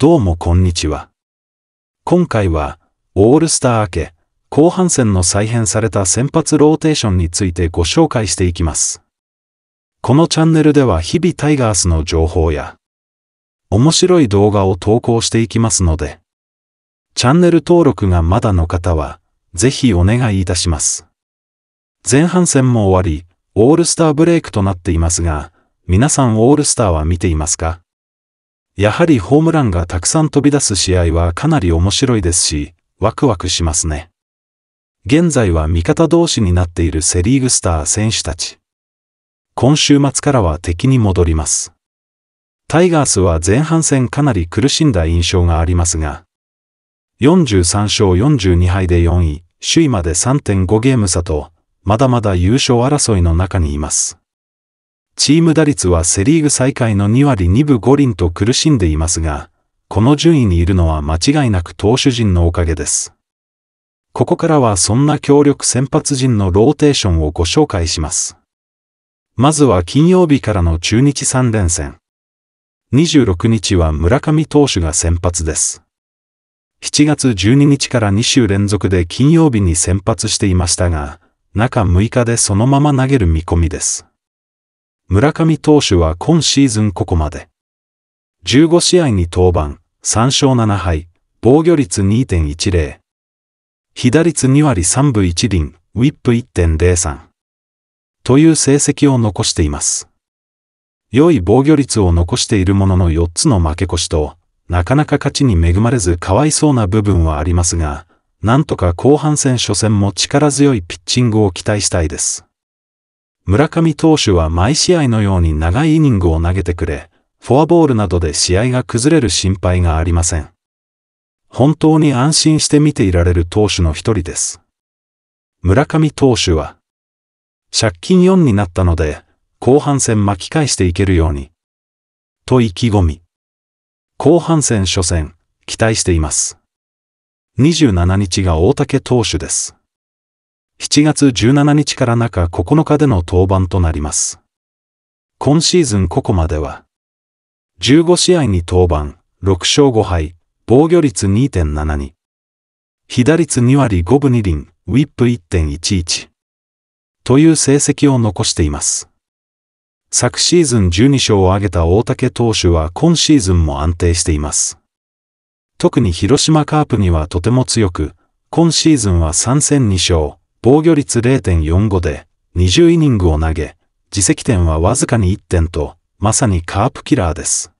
どうもこんにちは。今回は、オールスター明け、後半戦の再編された先発ローテーションについてご紹介していきます。このチャンネルでは日々タイガースの情報や、面白い動画を投稿していきますので、チャンネル登録がまだの方は、ぜひお願いいたします。前半戦も終わり、オールスターブレイクとなっていますが、皆さんオールスターは見ていますかやはりホームランがたくさん飛び出す試合はかなり面白いですし、ワクワクしますね。現在は味方同士になっているセリーグスター選手たち。今週末からは敵に戻ります。タイガースは前半戦かなり苦しんだ印象がありますが、43勝42敗で4位、首位まで3.5ゲーム差と、まだまだ優勝争いの中にいます。チーム打率はセリーグ最下位の2割2分5厘と苦しんでいますが、この順位にいるのは間違いなく投手陣のおかげです。ここからはそんな強力先発陣のローテーションをご紹介します。まずは金曜日からの中日3連戦。26日は村上投手が先発です。7月12日から2週連続で金曜日に先発していましたが、中6日でそのまま投げる見込みです。村上投手は今シーズンここまで。15試合に登板、3勝7敗、防御率2.10。被打率2割3分1厘、ウィップ1.03。という成績を残しています。良い防御率を残しているものの4つの負け越しと、なかなか勝ちに恵まれずかわいそうな部分はありますが、なんとか後半戦初戦も力強いピッチングを期待したいです。村上投手は毎試合のように長いイニングを投げてくれ、フォアボールなどで試合が崩れる心配がありません。本当に安心して見ていられる投手の一人です。村上投手は、借金4になったので、後半戦巻き返していけるように、と意気込み、後半戦初戦、期待しています。27日が大竹投手です。7月17日から中9日での登板となります。今シーズンここまでは、15試合に登板、6勝5敗、防御率2.72。被打率2割5分2厘、ウィップ1.11。という成績を残しています。昨シーズン12勝を挙げた大竹投手は今シーズンも安定しています。特に広島カープにはとても強く、今シーズンは3戦2勝、防御率0.45で20イニングを投げ、自責点はわずかに1点と、まさにカープキラーです。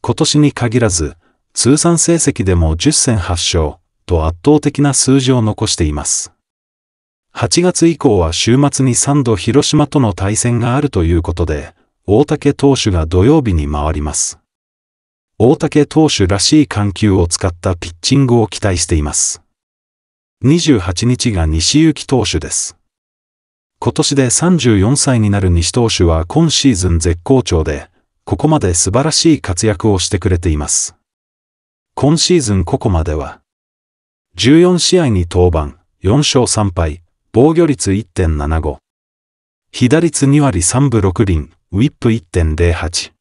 今年に限らず、通算成績でも10戦8勝と圧倒的な数字を残しています。8月以降は週末に3度広島との対戦があるということで、大竹投手が土曜日に回ります。大竹投手らしい緩急を使ったピッチングを期待しています。28日が西行投手です。今年で34歳になる西投手は今シーズン絶好調で、ここまで素晴らしい活躍をしてくれています。今シーズンここまでは、14試合に登板、4勝3敗、防御率1.75。被打率2割3分6厘、ウィップ1.08。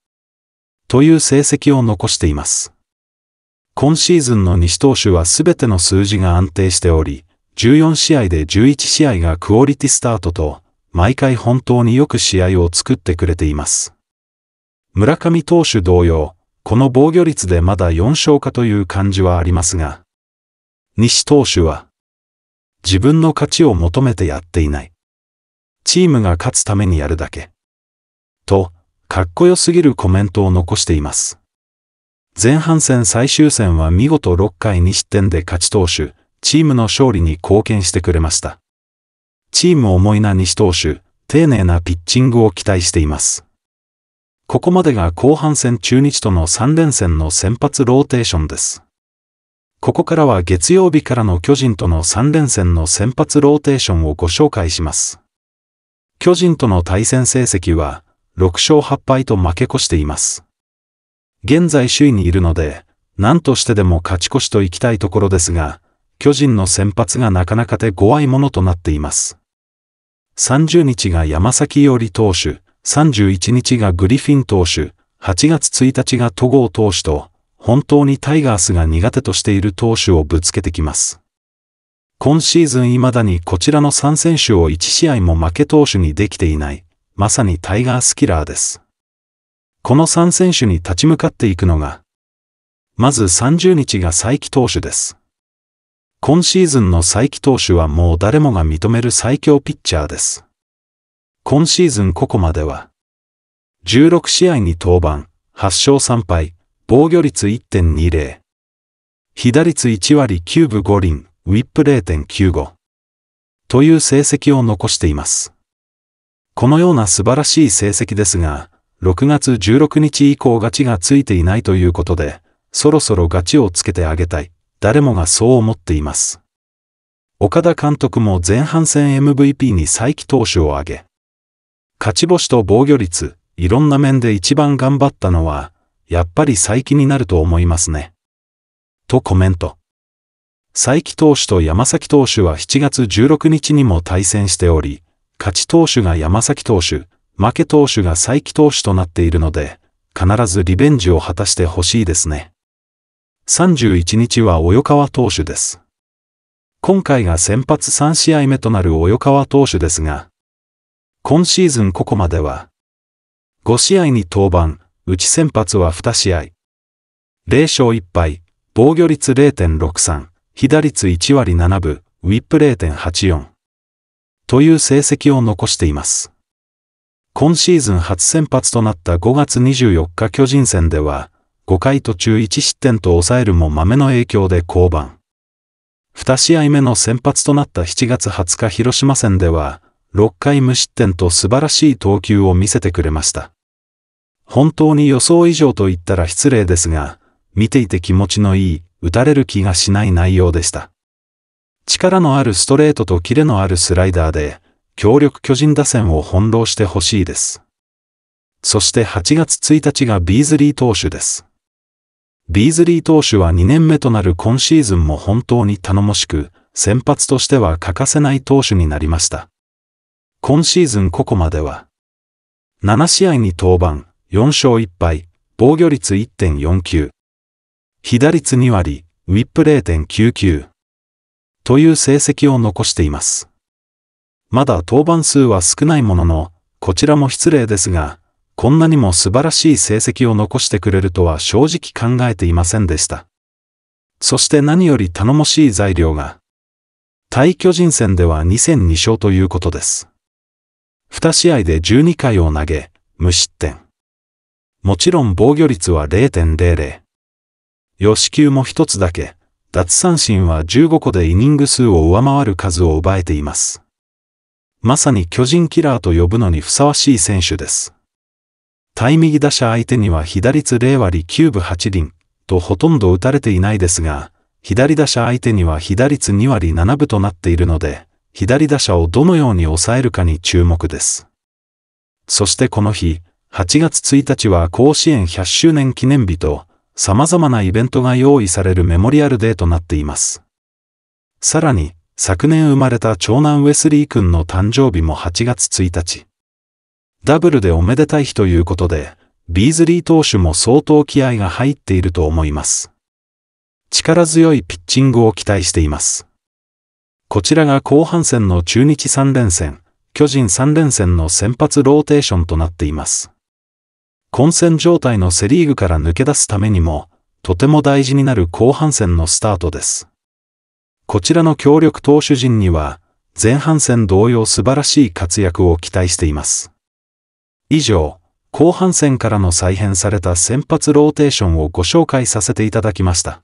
という成績を残しています。今シーズンの西投手は全ての数字が安定しており、14試合で11試合がクオリティスタートと、毎回本当によく試合を作ってくれています。村上投手同様、この防御率でまだ4勝かという感じはありますが、西投手は、自分の勝ちを求めてやっていない。チームが勝つためにやるだけ。と、かっこよすぎるコメントを残しています。前半戦最終戦は見事6回2失点で勝ち投手、チームの勝利に貢献してくれました。チーム重いな西投手、丁寧なピッチングを期待しています。ここまでが後半戦中日との3連戦の先発ローテーションです。ここからは月曜日からの巨人との3連戦の先発ローテーションをご紹介します。巨人との対戦成績は6勝8敗と負け越しています。現在首位にいるので、何としてでも勝ち越しといきたいところですが、巨人の先発がなかなか手強いものとなっています。30日が山崎伊織投手、31日がグリフィン投手、8月1日が戸郷投手と、本当にタイガースが苦手としている投手をぶつけてきます。今シーズン未だにこちらの3選手を1試合も負け投手にできていない、まさにタイガースキラーです。この3選手に立ち向かっていくのが、まず30日が再起投手です。今シーズンの再起投手はもう誰もが認める最強ピッチャーです。今シーズンここまでは、16試合に登板、8勝3敗、防御率1.20。被打率1割9分5厘、ウィップ0.95。という成績を残しています。このような素晴らしい成績ですが、6月16日以降ガチがついていないということで、そろそろガチをつけてあげたい。誰もがそう思っています。岡田監督も前半戦 MVP に再起投手を挙げ、勝ち星と防御率、いろんな面で一番頑張ったのは、やっぱり再起になると思いますね。とコメント。再起投手と山崎投手は7月16日にも対戦しており、勝ち投手が山崎投手、負け投手が再起投手となっているので、必ずリベンジを果たしてほしいですね。31日は及川投手です。今回が先発3試合目となる及川投手ですが、今シーズンここまでは、5試合に登板、うち先発は2試合。0勝1敗、防御率0.63、被打率1割7分、ウィップ0.84。という成績を残しています。今シーズン初先発となった5月24日巨人戦では、5回途中1失点と抑えるも豆の影響で降板。2試合目の先発となった7月20日広島戦では、6回無失点と素晴らしい投球を見せてくれました。本当に予想以上と言ったら失礼ですが、見ていて気持ちのいい、打たれる気がしない内容でした。力のあるストレートとキレのあるスライダーで、強力巨人打線を翻弄してほしいです。そして8月1日がビーズリー投手です。ビーズリー投手は2年目となる今シーズンも本当に頼もしく、先発としては欠かせない投手になりました。今シーズンここまでは、7試合に登板、4勝1敗、防御率1.49。被打率2割、ウィップ0.99。という成績を残しています。まだ登板数は少ないものの、こちらも失礼ですが、こんなにも素晴らしい成績を残してくれるとは正直考えていませんでした。そして何より頼もしい材料が、対巨人戦では2戦2勝ということです。2試合で12回を投げ、無失点。もちろん防御率は0.00。予死球も一つだけ、脱三振は15個でイニング数を上回る数を奪えています。まさに巨人キラーと呼ぶのにふさわしい選手です。対右打者相手には左率0割9分8厘とほとんど打たれていないですが、左打者相手には左率2割7分となっているので、左打者をどのように抑えるかに注目です。そしてこの日、8月1日は甲子園100周年記念日と、様々なイベントが用意されるメモリアルデーとなっています。さらに、昨年生まれた長男ウェスリー君の誕生日も8月1日。ダブルでおめでたい日ということで、ビーズリー投手も相当気合が入っていると思います。力強いピッチングを期待しています。こちらが後半戦の中日3連戦、巨人3連戦の先発ローテーションとなっています。混戦状態のセリーグから抜け出すためにも、とても大事になる後半戦のスタートです。こちらの協力投手陣には、前半戦同様素晴らしい活躍を期待しています。以上、後半戦からの再編された先発ローテーションをご紹介させていただきました。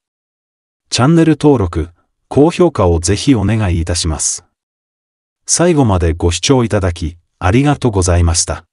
チャンネル登録、高評価をぜひお願いいたします。最後までご視聴いただき、ありがとうございました。